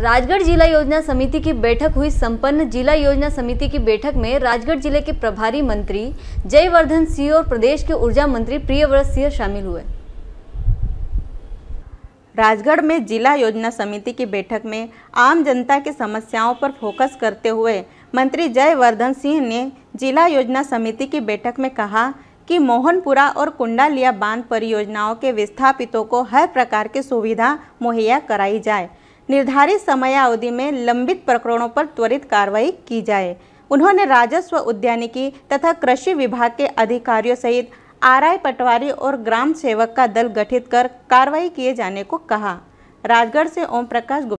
राजगढ़ जिला योजना समिति की बैठक हुई संपन्न जिला योजना समिति की बैठक में राजगढ़ जिले के प्रभारी मंत्री जयवर्धन सिंह और प्रदेश के ऊर्जा मंत्री प्रियव्रत सिंह शामिल हुए राजगढ़ में जिला योजना समिति की बैठक में आम जनता की समस्याओं पर फोकस करते हुए मंत्री जयवर्धन सिंह ने जिला योजना समिति की बैठक में कहा कि मोहनपुरा और कुंडालिया बांध परियोजनाओं के विस्थापितों को हर प्रकार की सुविधा मुहैया कराई जाए निर्धारित समयावधि में लंबित प्रकरणों पर त्वरित कार्रवाई की जाए उन्होंने राजस्व उद्यानिकी तथा कृषि विभाग के अधिकारियों सहित आरआई पटवारी और ग्राम सेवक का दल गठित कर कार्रवाई किए जाने को कहा राजगढ़ से ओम प्रकाश